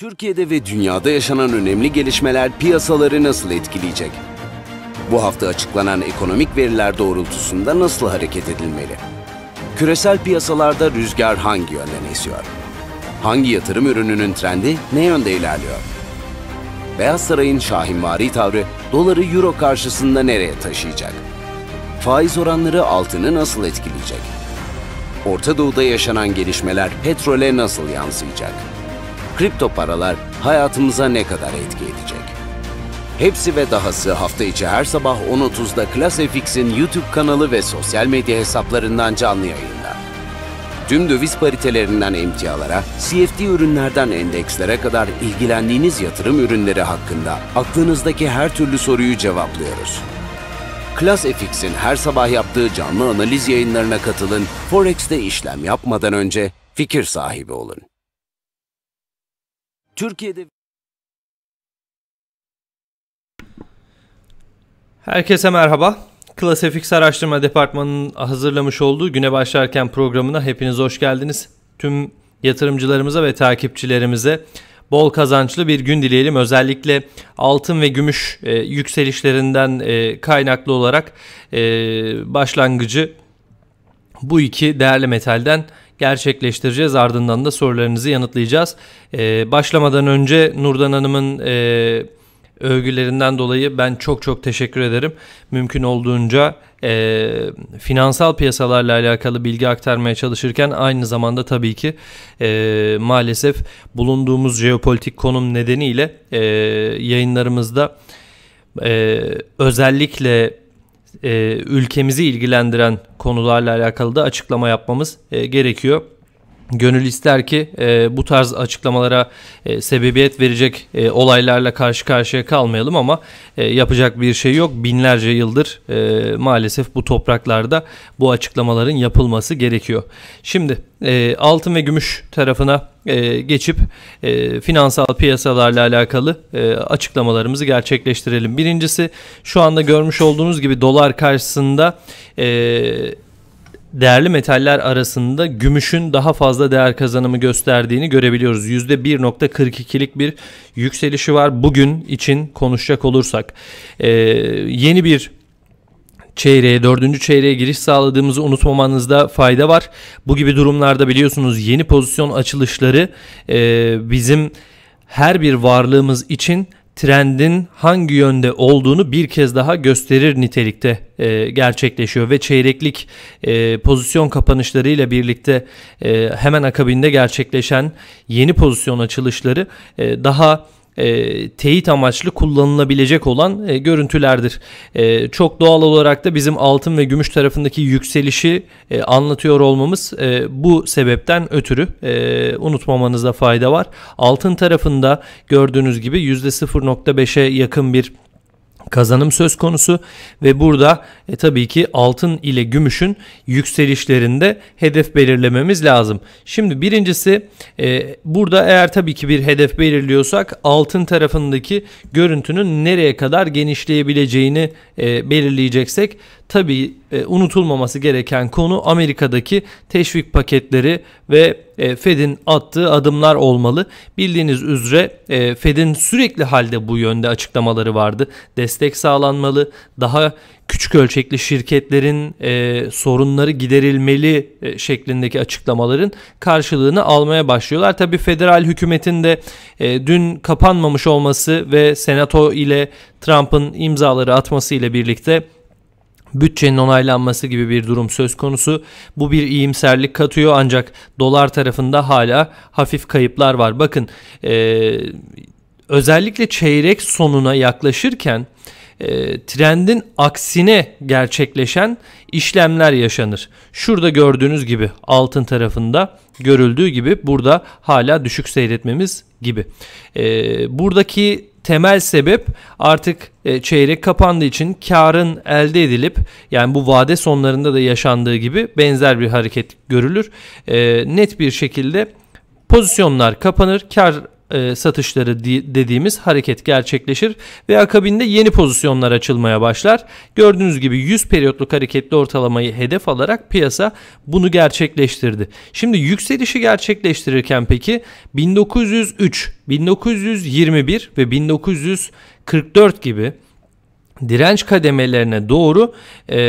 Türkiye'de ve dünyada yaşanan önemli gelişmeler piyasaları nasıl etkileyecek? Bu hafta açıklanan ekonomik veriler doğrultusunda nasıl hareket edilmeli? Küresel piyasalarda rüzgar hangi yönden esiyor? Hangi yatırım ürününün trendi ne yönde ilerliyor? Beyaz Saray'ın şahinvari tavrı doları euro karşısında nereye taşıyacak? Faiz oranları altını nasıl etkileyecek? Orta Doğu'da yaşanan gelişmeler petrole nasıl yansıyacak? kripto paralar hayatımıza ne kadar etki edecek? Hepsi ve dahası hafta içi her sabah 10.30'da Classfx'in YouTube kanalı ve sosyal medya hesaplarından canlı yayında. Tüm döviz paritelerinden emtialara, CFD ürünlerden endekslere kadar ilgilendiğiniz yatırım ürünleri hakkında aklınızdaki her türlü soruyu cevaplıyoruz. Classfx'in her sabah yaptığı canlı analiz yayınlarına katılın, Forex'te işlem yapmadan önce fikir sahibi olun. Türkiye'de Herkese merhaba. Klas Araştırma Departmanı'nın hazırlamış olduğu Güne Başlarken programına hepiniz hoş geldiniz. Tüm yatırımcılarımıza ve takipçilerimize bol kazançlı bir gün dileyelim. Özellikle altın ve gümüş e, yükselişlerinden e, kaynaklı olarak e, başlangıcı bu iki değerli metalden gerçekleştireceğiz. Ardından da sorularınızı yanıtlayacağız. Ee, başlamadan önce Nurdan Hanım'ın e, övgülerinden dolayı ben çok çok teşekkür ederim. Mümkün olduğunca e, finansal piyasalarla alakalı bilgi aktarmaya çalışırken aynı zamanda tabii ki e, maalesef bulunduğumuz jeopolitik konum nedeniyle e, yayınlarımızda e, özellikle e, ülkemizi ilgilendiren konularla alakalı da açıklama yapmamız e, gerekiyor. Gönül ister ki e, bu tarz açıklamalara e, sebebiyet verecek e, olaylarla karşı karşıya kalmayalım ama e, yapacak bir şey yok. Binlerce yıldır e, maalesef bu topraklarda bu açıklamaların yapılması gerekiyor. Şimdi e, altın ve gümüş tarafına e, geçip e, finansal piyasalarla alakalı e, açıklamalarımızı gerçekleştirelim. Birincisi şu anda görmüş olduğunuz gibi dolar karşısında... E, değerli metaller arasında gümüşün daha fazla değer kazanımı gösterdiğini görebiliyoruz. %1.42'lik bir yükselişi var bugün için konuşacak olursak. Ee, yeni bir çeyreğe, dördüncü çeyreğe giriş sağladığımızı unutmamanızda fayda var. Bu gibi durumlarda biliyorsunuz yeni pozisyon açılışları e, bizim her bir varlığımız için trendin hangi yönde olduğunu bir kez daha gösterir nitelikte e, gerçekleşiyor ve çeyreklik e, pozisyon kapanışlarıyla birlikte e, hemen akabinde gerçekleşen yeni pozisyon açılışları e, daha e, teyit amaçlı kullanılabilecek olan e, görüntülerdir. E, çok doğal olarak da bizim altın ve gümüş tarafındaki yükselişi e, anlatıyor olmamız e, bu sebepten ötürü e, unutmamanızda fayda var. Altın tarafında gördüğünüz gibi %0.5'e yakın bir kazanım söz konusu ve burada e, tabii ki altın ile gümüşün yükselişlerinde hedef belirlememiz lazım. Şimdi birincisi e, burada eğer tabii ki bir hedef belirliyorsak altın tarafındaki görüntünün nereye kadar genişleyebileceğini e, belirleyeceksek tabii e, unutulmaması gereken konu Amerika'daki teşvik paketleri ve e, Fed'in attığı adımlar olmalı. Bildiğiniz üzere e, Fed'in sürekli halde bu yönde açıklamaları vardı. Destek sağlanmalı, daha küçük ölçekli şirketlerin e, sorunları giderilmeli e, şeklindeki açıklamaların karşılığını almaya başlıyorlar. Tabii federal hükümetin de e, dün kapanmamış olması ve senato ile Trump'ın imzaları atması ile birlikte bütçenin onaylanması gibi bir durum söz konusu. Bu bir iyimserlik katıyor ancak dolar tarafında hala hafif kayıplar var. Bakın e, özellikle çeyrek sonuna yaklaşırken e, trendin aksine gerçekleşen işlemler yaşanır. Şurada gördüğünüz gibi altın tarafında görüldüğü gibi burada hala düşük seyretmemiz gibi. E, buradaki temel sebep artık e, çeyrek kapandığı için karın elde edilip yani bu vade sonlarında da yaşandığı gibi benzer bir hareket görülür. E, net bir şekilde pozisyonlar kapanır, kar e, satışları dediğimiz hareket gerçekleşir ve akabinde yeni pozisyonlar açılmaya başlar. Gördüğünüz gibi 100 periyotluk hareketli ortalamayı hedef alarak piyasa bunu gerçekleştirdi. Şimdi yükselişi gerçekleştirirken peki 1903, 1921 ve 1944 gibi direnç kademelerine doğru e,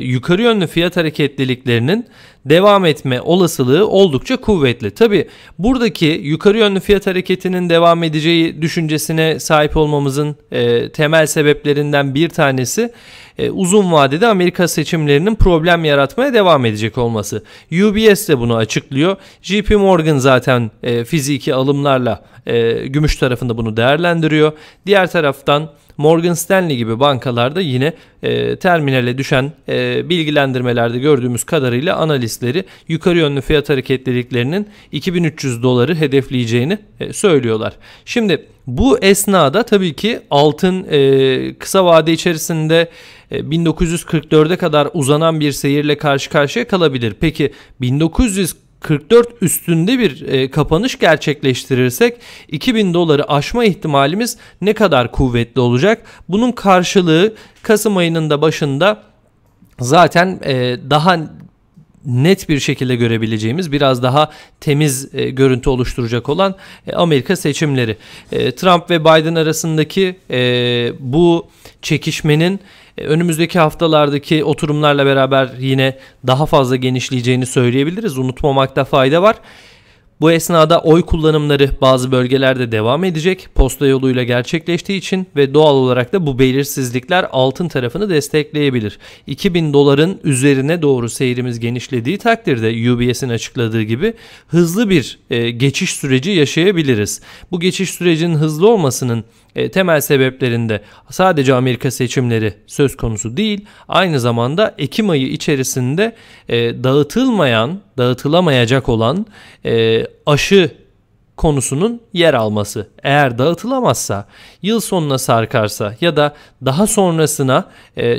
yukarı yönlü fiyat hareketliliklerinin devam etme olasılığı oldukça kuvvetli. Tabi buradaki yukarı yönlü fiyat hareketinin devam edeceği düşüncesine sahip olmamızın e, temel sebeplerinden bir tanesi e, uzun vadede Amerika seçimlerinin problem yaratmaya devam edecek olması. UBS de bunu açıklıyor. JP Morgan zaten e, fiziki alımlarla e, gümüş tarafında bunu değerlendiriyor. Diğer taraftan Morgan Stanley gibi bankalarda yine e, terminale düşen e, bilgilendirmelerde gördüğümüz kadarıyla analistleri yukarı yönlü fiyat hareketliliklerinin 2300 doları hedefleyeceğini e, söylüyorlar. Şimdi bu esnada tabii ki altın e, kısa vade içerisinde 1944'e kadar uzanan bir seyirle karşı karşıya kalabilir. Peki 1944 44 üstünde bir e, kapanış gerçekleştirirsek 2000 doları aşma ihtimalimiz ne kadar kuvvetli olacak? Bunun karşılığı Kasım ayının da başında zaten e, daha net bir şekilde görebileceğimiz biraz daha temiz e, görüntü oluşturacak olan e, Amerika seçimleri. E, Trump ve Biden arasındaki e, bu çekişmenin e, önümüzdeki haftalardaki oturumlarla beraber yine daha fazla genişleyeceğini söyleyebiliriz. Unutmamakta fayda var. Bu esnada oy kullanımları bazı bölgelerde devam edecek. Posta yoluyla gerçekleştiği için ve doğal olarak da bu belirsizlikler altın tarafını destekleyebilir. 2000 doların üzerine doğru seyrimiz genişlediği takdirde UBS'in açıkladığı gibi hızlı bir e, geçiş süreci yaşayabiliriz. Bu geçiş sürecinin hızlı olmasının e, temel sebeplerinde sadece Amerika seçimleri söz konusu değil. Aynı zamanda Ekim ayı içerisinde e, dağıtılmayan, dağıtılamayacak olan e, aşı konusunun yer alması. Eğer dağıtılamazsa, yıl sonuna sarkarsa ya da daha sonrasına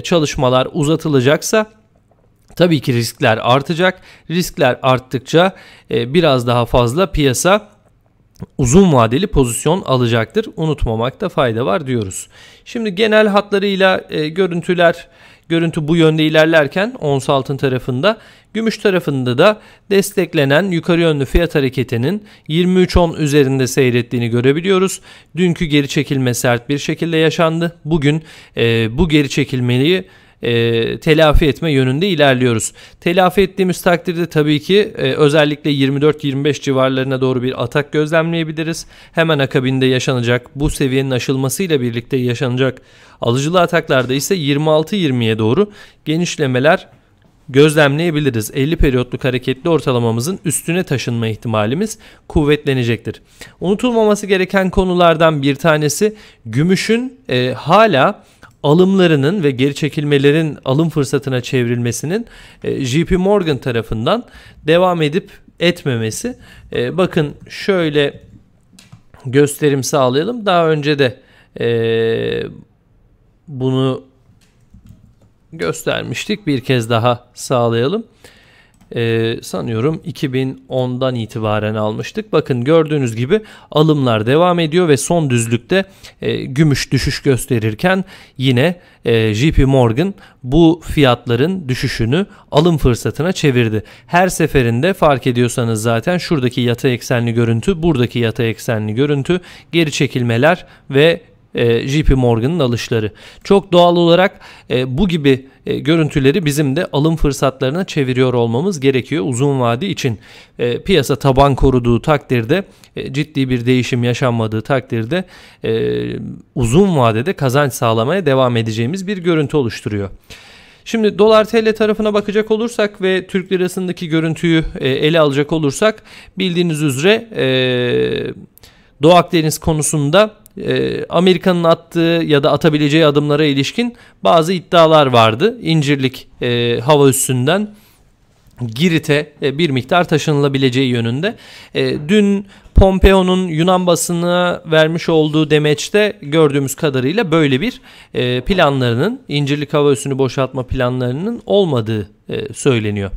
çalışmalar uzatılacaksa tabii ki riskler artacak. Riskler arttıkça biraz daha fazla piyasa uzun vadeli pozisyon alacaktır. Unutmamakta fayda var diyoruz. Şimdi genel hatlarıyla e, görüntüler görüntü bu yönde ilerlerken ons altın tarafında gümüş tarafında da desteklenen yukarı yönlü fiyat hareketinin 23.10 üzerinde seyrettiğini görebiliyoruz. Dünkü geri çekilme sert bir şekilde yaşandı. Bugün e, bu geri çekilmeyi e, telafi etme yönünde ilerliyoruz. Telafi ettiğimiz takdirde tabii ki e, özellikle 24-25 civarlarına doğru bir atak gözlemleyebiliriz. Hemen akabinde yaşanacak bu seviyenin aşılmasıyla birlikte yaşanacak alıcılı ataklarda ise 26-20'ye doğru genişlemeler gözlemleyebiliriz. 50 periyotluk hareketli ortalamamızın üstüne taşınma ihtimalimiz kuvvetlenecektir. Unutulmaması gereken konulardan bir tanesi gümüşün e, hala alımlarının ve geri çekilmelerin alım fırsatına çevrilmesinin e, JP Morgan tarafından devam edip etmemesi. E, bakın şöyle gösterim sağlayalım. Daha önce de e, bunu göstermiştik. Bir kez daha sağlayalım e, sanıyorum 2010'dan itibaren almıştık. Bakın gördüğünüz gibi alımlar devam ediyor ve son düzlükte e, gümüş düşüş gösterirken yine e, JP Morgan bu fiyatların düşüşünü alım fırsatına çevirdi. Her seferinde fark ediyorsanız zaten şuradaki yatay eksenli görüntü, buradaki yatay eksenli görüntü, geri çekilmeler ve e, JP Morgan'ın alışları. Çok doğal olarak e, bu gibi e, görüntüleri bizim de alım fırsatlarına çeviriyor olmamız gerekiyor uzun vade için. E, piyasa taban koruduğu takdirde e, ciddi bir değişim yaşanmadığı takdirde e, uzun vadede kazanç sağlamaya devam edeceğimiz bir görüntü oluşturuyor. Şimdi dolar TL tarafına bakacak olursak ve Türk lirasındaki görüntüyü e, ele alacak olursak bildiğiniz üzere e, Doğu Akdeniz konusunda e, Amerika'nın attığı ya da atabileceği adımlara ilişkin bazı iddialar vardı. İncirlik e, hava üssünden Girit'e e, bir miktar taşınılabileceği yönünde. E, dün Pompeo'nun Yunan basını vermiş olduğu demeçte gördüğümüz kadarıyla böyle bir e, planlarının, İncirlik hava üssünü boşaltma planlarının olmadığı e, söyleniyor.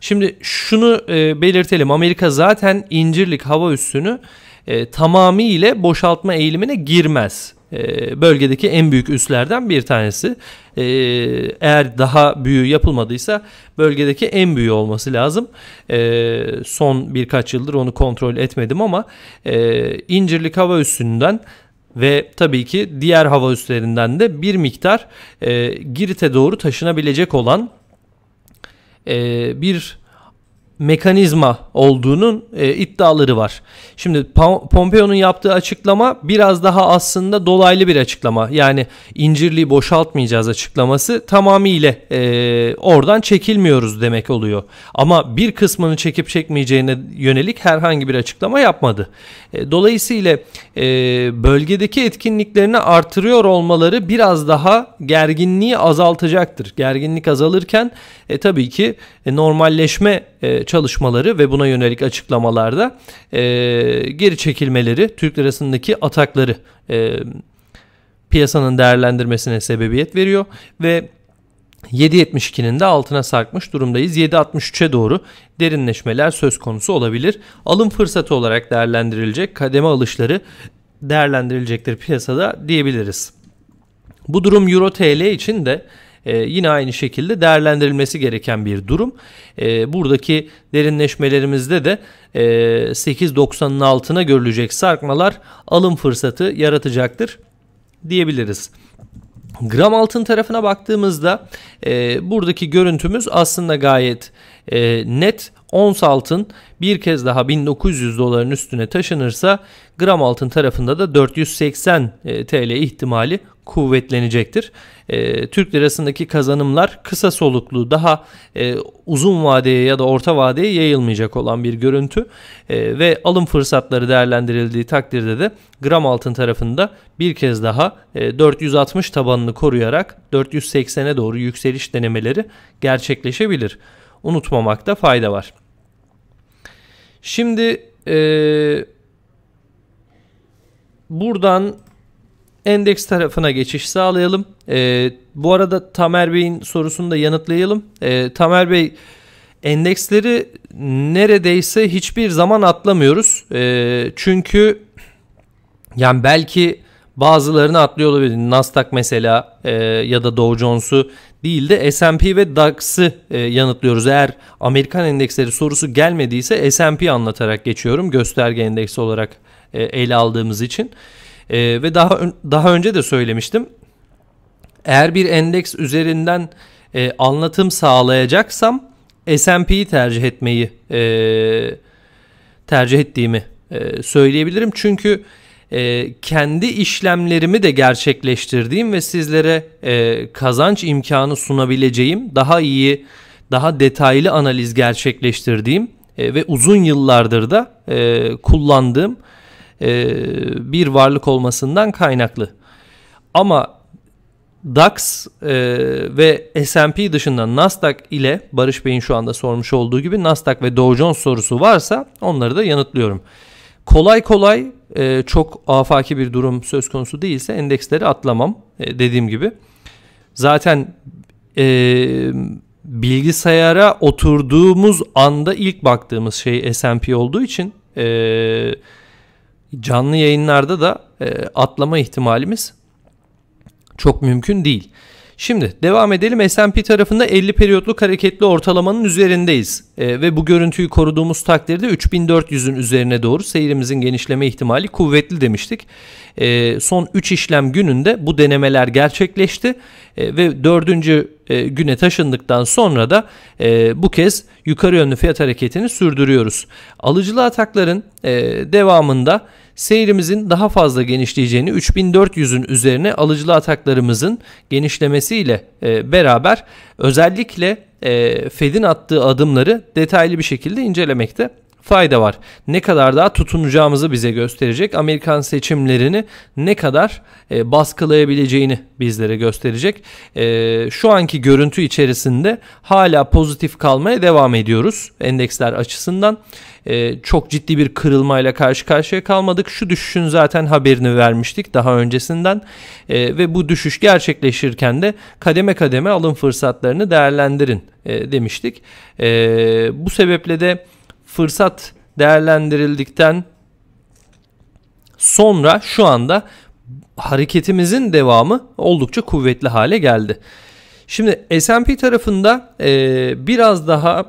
Şimdi şunu e, belirtelim. Amerika zaten İncirlik hava üssünü e, tamamıyla boşaltma eğilimine girmez. E, bölgedeki en büyük üslerden bir tanesi. E, eğer daha büyüğü yapılmadıysa bölgedeki en büyüğü olması lazım. E, son birkaç yıldır onu kontrol etmedim ama e, İncirlik Hava Üssü'nden ve tabii ki diğer hava üslerinden de bir miktar e, Girit'e doğru taşınabilecek olan e, bir mekanizma olduğunun e, iddiaları var. Şimdi Pompeo'nun yaptığı açıklama biraz daha aslında dolaylı bir açıklama. Yani incirliği boşaltmayacağız açıklaması tamamıyla e, oradan çekilmiyoruz demek oluyor. Ama bir kısmını çekip çekmeyeceğine yönelik herhangi bir açıklama yapmadı. E, dolayısıyla e, bölgedeki etkinliklerini artırıyor olmaları biraz daha gerginliği azaltacaktır. Gerginlik azalırken e, tabii ki e, normalleşme e, çalışmaları ve buna yönelik açıklamalarda e, geri çekilmeleri, Türk lirasındaki atakları e, piyasanın değerlendirmesine sebebiyet veriyor ve 7.72'nin de altına sarkmış durumdayız. 7.63'e doğru derinleşmeler söz konusu olabilir. Alım fırsatı olarak değerlendirilecek kademe alışları değerlendirilecektir piyasada diyebiliriz. Bu durum Euro TL için de e, yine aynı şekilde değerlendirilmesi gereken bir durum. E, buradaki derinleşmelerimizde de e, 8.90'ın altına görülecek sarkmalar alım fırsatı yaratacaktır diyebiliriz. Gram altın tarafına baktığımızda e, buradaki görüntümüz aslında gayet e, net. Ons altın bir kez daha 1900 doların üstüne taşınırsa gram altın tarafında da 480 e, TL ihtimali kuvvetlenecektir. E, Türk lirasındaki kazanımlar kısa soluklu daha e, uzun vadeye ya da orta vadeye yayılmayacak olan bir görüntü e, ve alım fırsatları değerlendirildiği takdirde de gram altın tarafında bir kez daha e, 460 tabanını koruyarak 480'e doğru yükseliş denemeleri gerçekleşebilir. Unutmamakta fayda var. Şimdi e, buradan endeks tarafına geçiş sağlayalım. E, bu arada Tamer Bey'in sorusunu da yanıtlayalım. E, Tamer Bey endeksleri neredeyse hiçbir zaman atlamıyoruz. E, çünkü yani belki bazılarını atlıyor olabilir. Nasdaq mesela e, ya da Dow Jones'u değil de S&P ve DAX'ı e, yanıtlıyoruz. Eğer Amerikan endeksleri sorusu gelmediyse S&P anlatarak geçiyorum. Gösterge endeksi olarak e, ele aldığımız için. E, ve daha daha önce de söylemiştim. Eğer bir endeks üzerinden e, anlatım sağlayacaksam S&P'yi tercih etmeyi e, tercih ettiğimi e, söyleyebilirim. Çünkü e, kendi işlemlerimi de gerçekleştirdiğim ve sizlere e, kazanç imkanı sunabileceğim, daha iyi, daha detaylı analiz gerçekleştirdiğim e, ve uzun yıllardır da e, kullandığım e, bir varlık olmasından kaynaklı. Ama DAX e, ve S&P dışında Nasdaq ile Barış Bey'in şu anda sormuş olduğu gibi Nasdaq ve Dow Jones sorusu varsa onları da yanıtlıyorum. Kolay kolay e, çok afaki bir durum söz konusu değilse endeksleri atlamam e, dediğim gibi. Zaten e, bilgisayara oturduğumuz anda ilk baktığımız şey S&P olduğu için... E, canlı yayınlarda da e, atlama ihtimalimiz çok mümkün değil. Şimdi devam edelim. S&P tarafında 50 periyotluk hareketli ortalamanın üzerindeyiz. E, ve bu görüntüyü koruduğumuz takdirde 3400'ün üzerine doğru seyrimizin genişleme ihtimali kuvvetli demiştik. E, son 3 işlem gününde bu denemeler gerçekleşti. E, ve 4. E, güne taşındıktan sonra da e, bu kez yukarı yönlü fiyat hareketini sürdürüyoruz. Alıcılı atakların e, devamında seyrimizin daha fazla genişleyeceğini 3400'ün üzerine alıcılı ataklarımızın genişlemesiyle e, beraber özellikle e, Fed'in attığı adımları detaylı bir şekilde incelemekte fayda var. Ne kadar daha tutunacağımızı bize gösterecek. Amerikan seçimlerini ne kadar e, baskılayabileceğini bizlere gösterecek. E, şu anki görüntü içerisinde hala pozitif kalmaya devam ediyoruz endeksler açısından. E, çok ciddi bir kırılmayla karşı karşıya kalmadık. Şu düşüşün zaten haberini vermiştik daha öncesinden e, ve bu düşüş gerçekleşirken de kademe kademe alım fırsatlarını değerlendirin e, demiştik. E, bu sebeple de fırsat değerlendirildikten sonra şu anda hareketimizin devamı oldukça kuvvetli hale geldi. Şimdi S&P tarafında e, biraz daha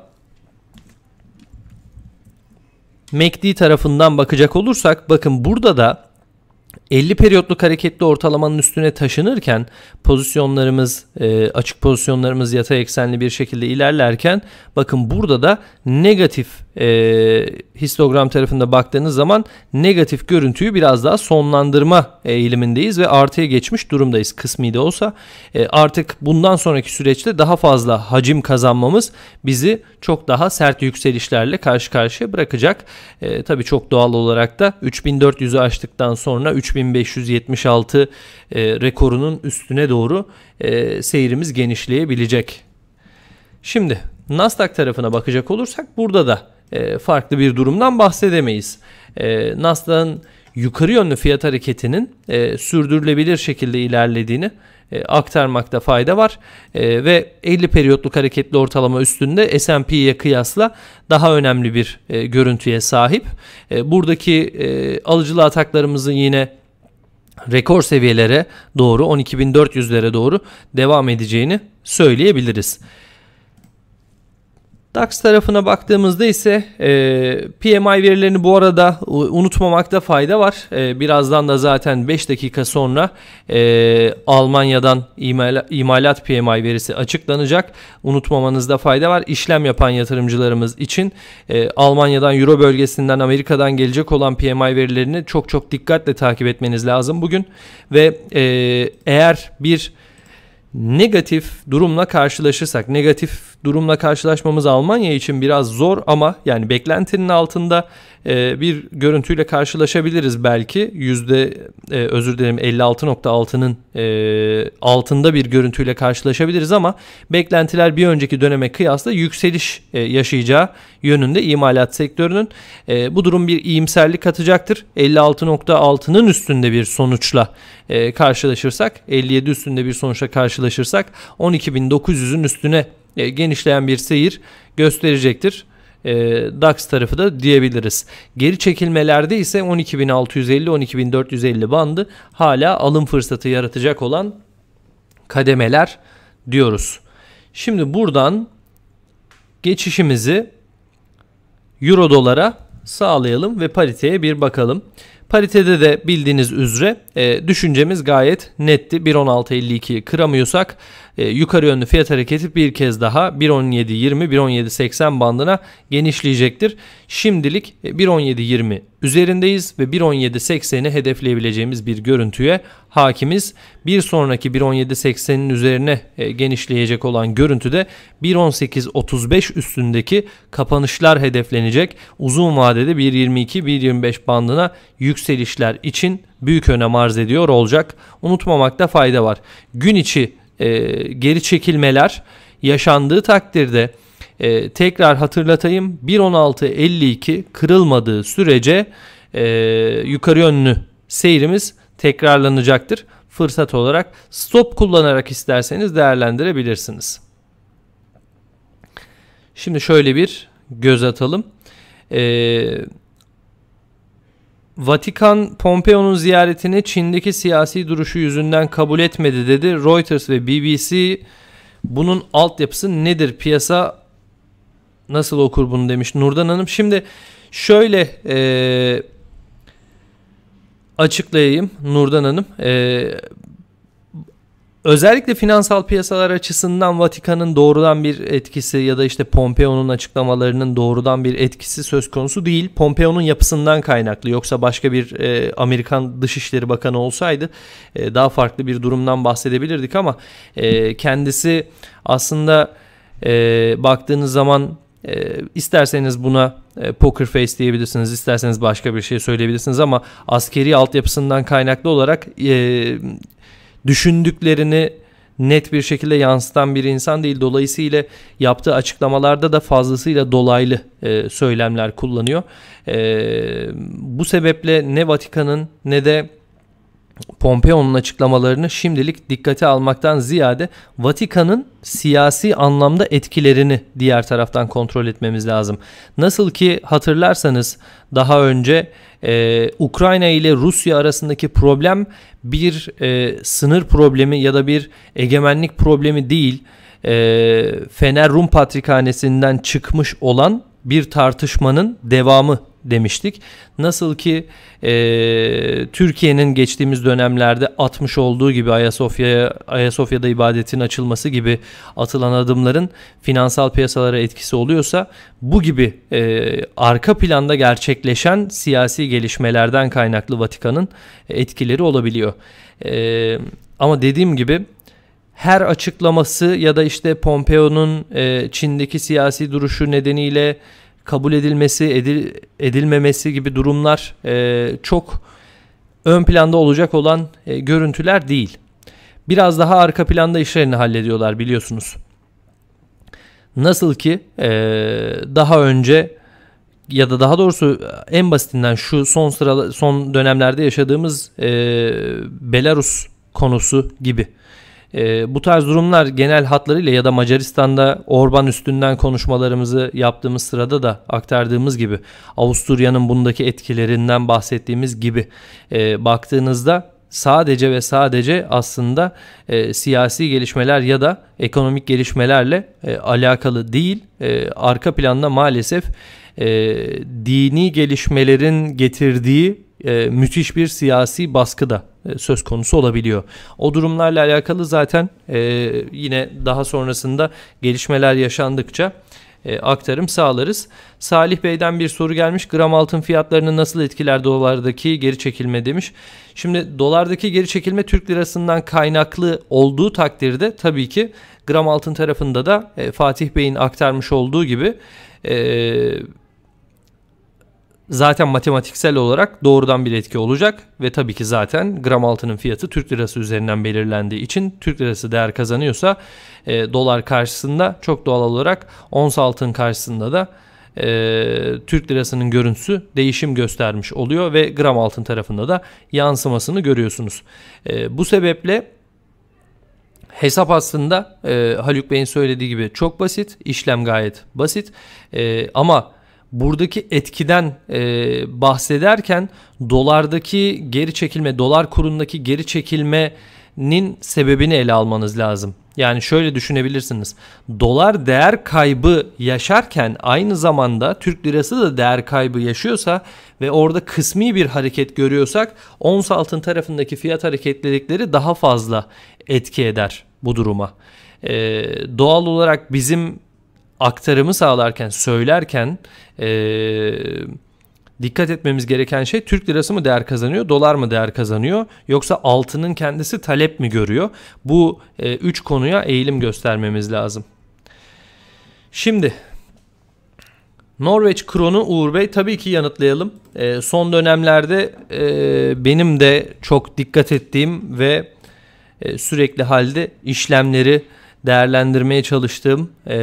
MACD e tarafından bakacak olursak bakın burada da 50 periyotluk hareketli ortalamanın üstüne taşınırken pozisyonlarımız e, açık pozisyonlarımız yatay eksenli bir şekilde ilerlerken bakın burada da negatif e, histogram tarafında baktığınız zaman negatif görüntüyü biraz daha sonlandırma eğilimindeyiz ve artıya geçmiş durumdayız kısmi de olsa. E, artık bundan sonraki süreçte daha fazla hacim kazanmamız bizi çok daha sert yükselişlerle karşı karşıya bırakacak. E, tabii çok doğal olarak da 3400'ü açtıktan sonra 3 3576 e, rekorunun üstüne doğru e, seyrimiz genişleyebilecek. Şimdi Nasdaq tarafına bakacak olursak burada da e, farklı bir durumdan bahsedemeyiz. E, Nasdaq'ın yukarı yönlü fiyat hareketinin e, sürdürülebilir şekilde ilerlediğini e, aktarmakta fayda var. E, ve 50 periyotluk hareketli ortalama üstünde S&P'ye kıyasla daha önemli bir e, görüntüye sahip. E, buradaki e, alıcılı ataklarımızın yine rekor seviyelere doğru 12.400'lere doğru devam edeceğini söyleyebiliriz. DAX tarafına baktığımızda ise e, PMI verilerini bu arada unutmamakta fayda var. E, birazdan da zaten 5 dakika sonra e, Almanya'dan imalat, PMI verisi açıklanacak. Unutmamanızda fayda var. İşlem yapan yatırımcılarımız için e, Almanya'dan, Euro bölgesinden, Amerika'dan gelecek olan PMI verilerini çok çok dikkatle takip etmeniz lazım bugün. Ve e, eğer bir negatif durumla karşılaşırsak, negatif durumla karşılaşmamız Almanya için biraz zor ama yani beklentinin altında e, bir görüntüyle karşılaşabiliriz belki. Yüzde e, özür dilerim 56.6'nın e, altında bir görüntüyle karşılaşabiliriz ama beklentiler bir önceki döneme kıyasla yükseliş e, yaşayacağı yönünde imalat sektörünün. E, bu durum bir iyimserlik katacaktır. 56.6'nın üstünde bir sonuçla e, karşılaşırsak 57 üstünde bir sonuçla karşılaşırsak 12.900'ün üstüne e, genişleyen bir seyir gösterecektir. E, DAX tarafı da diyebiliriz. Geri çekilmelerde ise 12.650-12.450 bandı hala alım fırsatı yaratacak olan kademeler diyoruz. Şimdi buradan geçişimizi euro dolara sağlayalım ve pariteye bir bakalım. Paritede de bildiğiniz üzere e, düşüncemiz gayet netti. 1.16.52'yi kıramıyorsak e, yukarı yönlü fiyat hareketi bir kez daha 1.17.20 1.17.80 bandına genişleyecektir. Şimdilik 1.17.20 e, üzerindeyiz ve 1.17.80'i hedefleyebileceğimiz bir görüntüye hakimiz. Bir sonraki 1.17.80'in üzerine e, genişleyecek olan görüntüde 1.18.35 üstündeki kapanışlar hedeflenecek. Uzun vadede 1.22-1.25 bandına yükselişler için büyük önem arz ediyor olacak. Unutmamakta fayda var. Gün içi e, geri çekilmeler yaşandığı takdirde e, tekrar hatırlatayım 1.16.52 kırılmadığı sürece e, yukarı yönlü seyrimiz tekrarlanacaktır. Fırsat olarak stop kullanarak isterseniz değerlendirebilirsiniz. Şimdi şöyle bir göz atalım. Eee Vatikan Pompeo'nun ziyaretini Çin'deki siyasi duruşu yüzünden kabul etmedi dedi. Reuters ve BBC bunun altyapısı nedir? Piyasa nasıl okur bunu demiş Nurdan Hanım. Şimdi şöyle e, açıklayayım Nurdan Hanım. E, Özellikle finansal piyasalar açısından Vatikan'ın doğrudan bir etkisi ya da işte Pompeo'nun açıklamalarının doğrudan bir etkisi söz konusu değil. Pompeo'nun yapısından kaynaklı. Yoksa başka bir e, Amerikan Dışişleri Bakanı olsaydı e, daha farklı bir durumdan bahsedebilirdik ama e, kendisi aslında e, baktığınız zaman e, isterseniz buna e, poker face diyebilirsiniz, isterseniz başka bir şey söyleyebilirsiniz ama askeri altyapısından kaynaklı olarak e, düşündüklerini net bir şekilde yansıtan bir insan değil. Dolayısıyla yaptığı açıklamalarda da fazlasıyla dolaylı e, söylemler kullanıyor. E, bu sebeple ne Vatikan'ın ne de Pompeo'nun açıklamalarını şimdilik dikkate almaktan ziyade Vatikan'ın siyasi anlamda etkilerini diğer taraftan kontrol etmemiz lazım. Nasıl ki hatırlarsanız daha önce e, Ukrayna ile Rusya arasındaki problem bir e, sınır problemi ya da bir egemenlik problemi değil. E, Fener Rum Patrikhanesi'nden çıkmış olan bir tartışmanın devamı demiştik. Nasıl ki e, Türkiye'nin geçtiğimiz dönemlerde atmış olduğu gibi Ayasofya'ya Ayasofya'da ibadetin açılması gibi atılan adımların finansal piyasalara etkisi oluyorsa bu gibi e, arka planda gerçekleşen siyasi gelişmelerden kaynaklı Vatikan'ın etkileri olabiliyor. E, ama dediğim gibi her açıklaması ya da işte Pompeo'nun e, Çin'deki siyasi duruşu nedeniyle kabul edilmesi, edil, edilmemesi gibi durumlar e, çok ön planda olacak olan e, görüntüler değil. Biraz daha arka planda işlerini hallediyorlar biliyorsunuz. Nasıl ki e, daha önce ya da daha doğrusu en basitinden şu son sıra son dönemlerde yaşadığımız e, Belarus konusu gibi e, bu tarz durumlar genel hatlarıyla ya da Macaristan'da Orban üstünden konuşmalarımızı yaptığımız sırada da aktardığımız gibi Avusturya'nın bundaki etkilerinden bahsettiğimiz gibi e, baktığınızda sadece ve sadece aslında e, siyasi gelişmeler ya da ekonomik gelişmelerle e, alakalı değil. E, arka planda maalesef e, dini gelişmelerin getirdiği e, müthiş bir siyasi baskı da e, söz konusu olabiliyor. O durumlarla alakalı zaten e, yine daha sonrasında gelişmeler yaşandıkça aktarım sağlarız. Salih Bey'den bir soru gelmiş. Gram altın fiyatlarını nasıl etkiler dolardaki geri çekilme demiş. Şimdi dolardaki geri çekilme Türk lirasından kaynaklı olduğu takdirde tabii ki gram altın tarafında da Fatih Bey'in aktarmış olduğu gibi e, zaten matematiksel olarak doğrudan bir etki olacak ve tabii ki zaten gram altının fiyatı Türk lirası üzerinden belirlendiği için Türk lirası değer kazanıyorsa e, dolar karşısında çok doğal olarak ons altın karşısında da e, Türk lirasının görüntüsü değişim göstermiş oluyor ve gram altın tarafında da yansımasını görüyorsunuz. E, bu sebeple Hesap aslında e, Haluk Bey'in söylediği gibi çok basit, işlem gayet basit e, ama buradaki etkiden e, bahsederken dolardaki geri çekilme, dolar kurundaki geri çekilmenin sebebini ele almanız lazım. Yani şöyle düşünebilirsiniz. Dolar değer kaybı yaşarken aynı zamanda Türk lirası da değer kaybı yaşıyorsa ve orada kısmi bir hareket görüyorsak ons altın tarafındaki fiyat hareketlilikleri daha fazla etki eder bu duruma. Ee, doğal olarak bizim aktarımı sağlarken, söylerken e, dikkat etmemiz gereken şey Türk lirası mı değer kazanıyor, dolar mı değer kazanıyor yoksa altının kendisi talep mi görüyor? Bu e, üç konuya eğilim göstermemiz lazım. Şimdi Norveç kronu Uğur Bey tabii ki yanıtlayalım. E, son dönemlerde e, benim de çok dikkat ettiğim ve e, sürekli halde işlemleri değerlendirmeye çalıştığım e,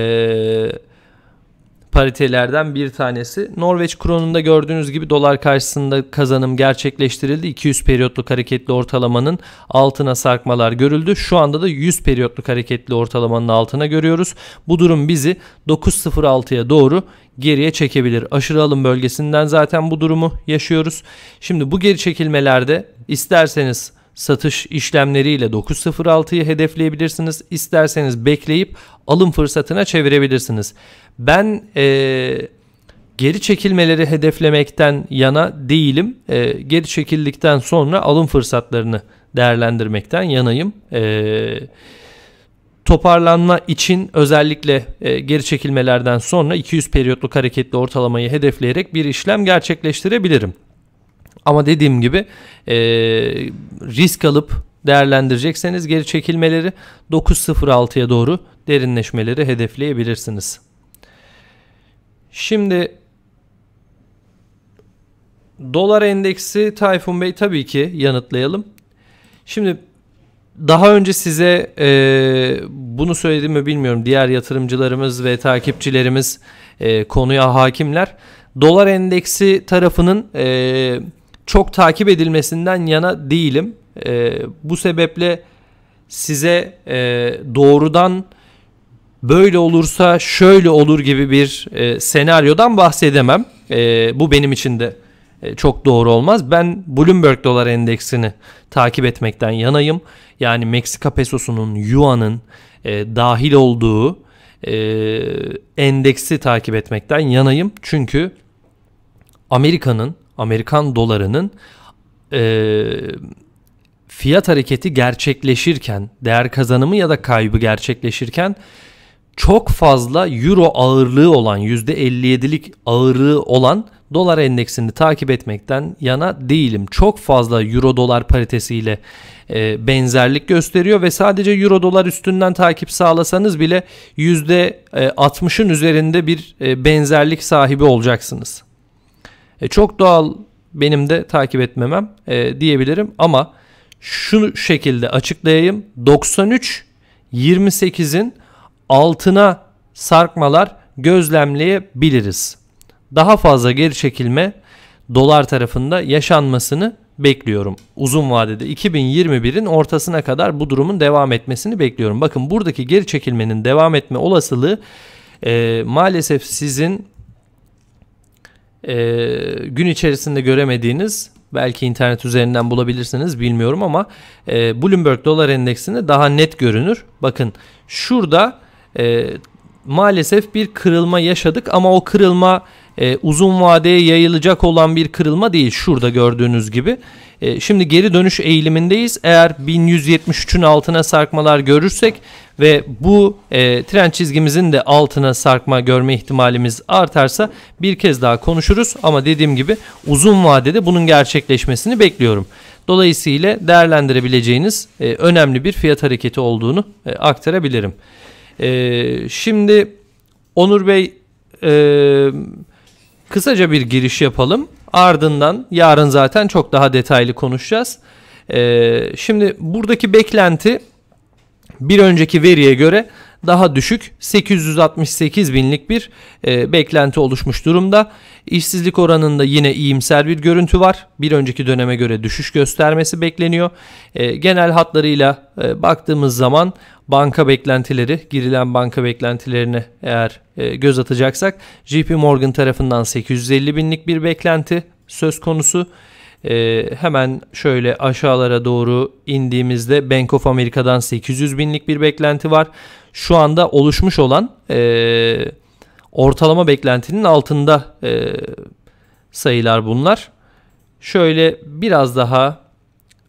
paritelerden bir tanesi. Norveç kronunda gördüğünüz gibi dolar karşısında kazanım gerçekleştirildi. 200 periyotluk hareketli ortalamanın altına sarkmalar görüldü. Şu anda da 100 periyotluk hareketli ortalamanın altına görüyoruz. Bu durum bizi 9.06'ya doğru geriye çekebilir. Aşırı alım bölgesinden zaten bu durumu yaşıyoruz. Şimdi bu geri çekilmelerde isterseniz satış işlemleriyle 9.06'yı hedefleyebilirsiniz. İsterseniz bekleyip alım fırsatına çevirebilirsiniz. Ben e, geri çekilmeleri hedeflemekten yana değilim. E, geri çekildikten sonra alım fırsatlarını değerlendirmekten yanayım. E, toparlanma için özellikle e, geri çekilmelerden sonra 200 periyotluk hareketli ortalamayı hedefleyerek bir işlem gerçekleştirebilirim. Ama dediğim gibi e, risk alıp değerlendirecekseniz geri çekilmeleri 9.06'ya doğru derinleşmeleri hedefleyebilirsiniz. Şimdi dolar endeksi Tayfun Bey tabii ki yanıtlayalım. Şimdi daha önce size e, bunu söyledim mi bilmiyorum. Diğer yatırımcılarımız ve takipçilerimiz e, konuya hakimler. Dolar endeksi tarafının e, çok takip edilmesinden yana değilim. E, bu sebeple size e, doğrudan böyle olursa şöyle olur gibi bir e, senaryodan bahsedemem. E, bu benim için de e, çok doğru olmaz. Ben Bloomberg Dolar Endeksini takip etmekten yanayım. Yani Meksika pesosunun, yuanın e, dahil olduğu e, endeksi takip etmekten yanayım. Çünkü Amerika'nın Amerikan dolarının e, fiyat hareketi gerçekleşirken, değer kazanımı ya da kaybı gerçekleşirken çok fazla euro ağırlığı olan %57'lik ağırlığı olan dolar endeksini takip etmekten yana değilim. Çok fazla euro dolar paritesiyle e, benzerlik gösteriyor ve sadece euro dolar üstünden takip sağlasanız bile %60'ın e, üzerinde bir e, benzerlik sahibi olacaksınız. E, çok doğal benim de takip etmemem e, diyebilirim ama şu şekilde açıklayayım. 93 28'in altına sarkmalar gözlemleyebiliriz. Daha fazla geri çekilme dolar tarafında yaşanmasını bekliyorum. Uzun vadede 2021'in ortasına kadar bu durumun devam etmesini bekliyorum. Bakın buradaki geri çekilmenin devam etme olasılığı e, maalesef sizin e, gün içerisinde göremediğiniz belki internet üzerinden bulabilirsiniz bilmiyorum ama e, Bloomberg Dolar Endeksinde daha net görünür. Bakın şurada e, maalesef bir kırılma yaşadık ama o kırılma e, uzun vadeye yayılacak olan bir kırılma değil şurada gördüğünüz gibi. E, şimdi geri dönüş eğilimindeyiz. Eğer 1173'ün altına sarkmalar görürsek ve bu e, tren çizgimizin de altına sarkma görme ihtimalimiz artarsa bir kez daha konuşuruz. Ama dediğim gibi uzun vadede bunun gerçekleşmesini bekliyorum. Dolayısıyla değerlendirebileceğiniz e, önemli bir fiyat hareketi olduğunu e, aktarabilirim. E, şimdi Onur Bey... E, kısaca bir giriş yapalım. Ardından yarın zaten çok daha detaylı konuşacağız. Ee, şimdi buradaki beklenti bir önceki veriye göre daha düşük 868 binlik bir e, beklenti oluşmuş durumda. İşsizlik oranında yine iyimser bir görüntü var. Bir önceki döneme göre düşüş göstermesi bekleniyor. E, genel hatlarıyla e, baktığımız zaman banka beklentileri, girilen banka beklentilerini eğer e, göz atacaksak JP Morgan tarafından 850 binlik bir beklenti söz konusu. E, hemen şöyle aşağılara doğru indiğimizde Bank of America'dan 800 binlik bir beklenti var. Şu anda oluşmuş olan e, ortalama beklentinin altında e, sayılar bunlar. Şöyle biraz daha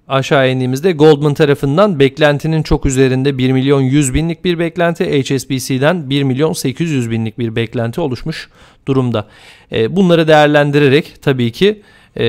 aşağı indiğimizde Goldman tarafından beklentinin çok üzerinde 1 milyon 100 binlik bir beklenti HSBC'den 1 milyon 800 binlik bir beklenti oluşmuş durumda. E, bunları değerlendirerek tabii ki e,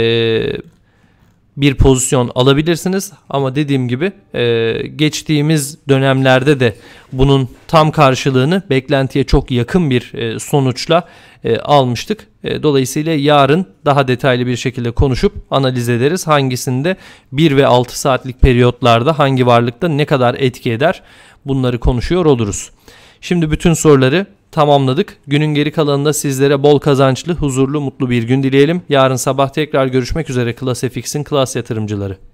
bir pozisyon alabilirsiniz ama dediğim gibi e, geçtiğimiz dönemlerde de bunun tam karşılığını beklentiye çok yakın bir e, sonuçla e, almıştık. E, dolayısıyla yarın daha detaylı bir şekilde konuşup analiz ederiz hangisinde 1 ve 6 saatlik periyotlarda hangi varlıkta ne kadar etki eder bunları konuşuyor oluruz. Şimdi bütün soruları tamamladık. Günün geri kalanında sizlere bol kazançlı, huzurlu, mutlu bir gün dileyelim. Yarın sabah tekrar görüşmek üzere Class FX'in klas yatırımcıları.